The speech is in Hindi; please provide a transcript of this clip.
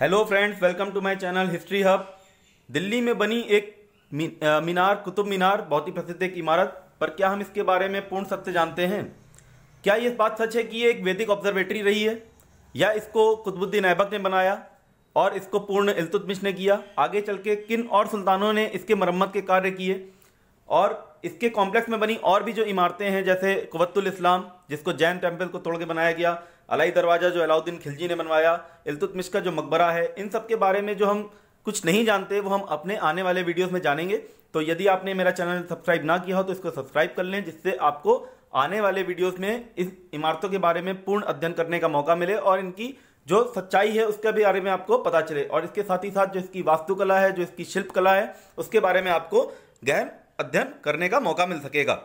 hello friends welcome to my channel history hub Delhi में बनी एक मीनार कुतुब मीनार बहुत ही प्रसिद्ध एक इमारत पर क्या हम इसके बारे में पूर्ण सत्य जानते हैं क्या ये बात सच है कि ये एक वैदिक ऑब्जर्वेटरी रही है या इसको कुतुबुद्दीन ऐबक ने बनाया और इसको पूर्ण इल्तुतमिश ने किया आगे चल के किन और सुल्तानों ने इसके मरम्मत के कार्य किए और इसके कॉम्प्लेक्स में बनी और भी जो इमारतें हैं जैसे कवतुल इस्लाम जिसको जैन टेम्पल को तोड़ के बनाया गया अलाई दरवाज़ा जो अलाउद्दीन खिलजी ने बनवाया इल्तुतमिश का जो मकबरा है इन सब के बारे में जो हम कुछ नहीं जानते वो हम अपने आने वाले वीडियोस में जानेंगे तो यदि आपने मेरा चैनल सब्सक्राइब ना किया हो तो इसको सब्सक्राइब कर लें जिससे आपको आने वाले वीडियोस में इस इमारतों के बारे में पूर्ण अध्ययन करने का मौका मिले और इनकी जो सच्चाई है उसके बारे में आपको पता चले और इसके साथ ही साथ जो इसकी वास्तुकला है जो इसकी शिल्पकला है उसके बारे में आपको गहन अध्ययन करने का मौका मिल सकेगा